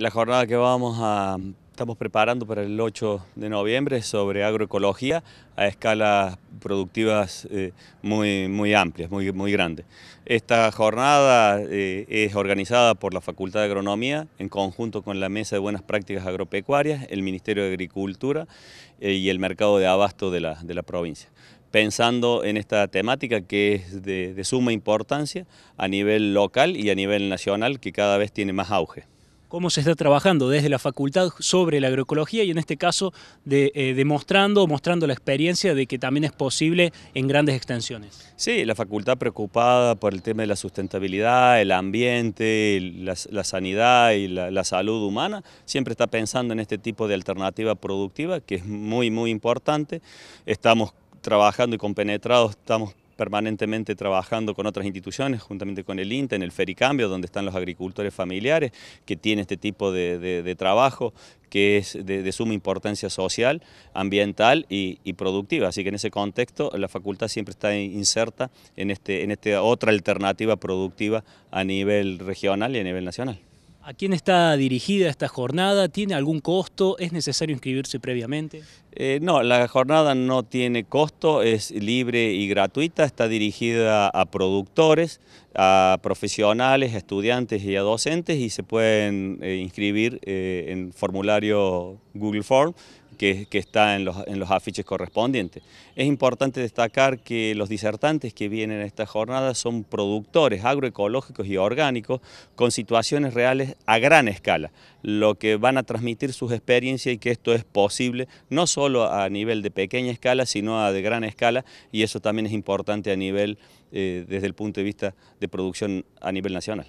La jornada que vamos a, estamos preparando para el 8 de noviembre sobre agroecología a escalas productivas eh, muy, muy amplias, muy, muy grandes. Esta jornada eh, es organizada por la Facultad de Agronomía en conjunto con la Mesa de Buenas Prácticas Agropecuarias, el Ministerio de Agricultura eh, y el Mercado de Abasto de la, provincia pensando en esta temática que es de suma importancia a nivel local y a nivel nacional que cada vez tiene más auge cómo se está trabajando desde la facultad sobre la agroecología y en este caso de, eh, demostrando, mostrando la experiencia de que también es posible en grandes extensiones. Sí, la facultad preocupada por el tema de la sustentabilidad, el ambiente, la, sanidad y la, la salud humana, siempre está pensando en este tipo de alternativa productiva que es muy, muy importante. Estamos trabajando y compenetrados, estamos permanentemente trabajando con otras instituciones, juntamente con el INTA, en el Fericambio, donde están los agricultores familiares, que tiene este tipo de, trabajo que es de, suma importancia social, ambiental y, y, productiva. Así que en ese contexto la facultad siempre está inserta en, este, en esta otra alternativa productiva a nivel regional y a nivel nacional. ¿A quién está dirigida esta jornada? ¿Tiene algún costo? ¿Es necesario inscribirse previamente? Eh, no, la jornada no tiene costo, es libre y gratuita, está dirigida a productores, a profesionales, a estudiantes y a docentes y se pueden eh, inscribir eh, en formulario Google Form que, está en los, en los, afiches correspondientes. Es importante destacar que los disertantes que vienen a esta jornada son productores agroecológicos y orgánicos con situaciones reales a gran escala, lo que van a transmitir sus experiencias y que esto es posible no solo a nivel de pequeña escala, sino a de gran escala y eso también es importante a nivel, eh, desde el punto de vista de producción a nivel nacional.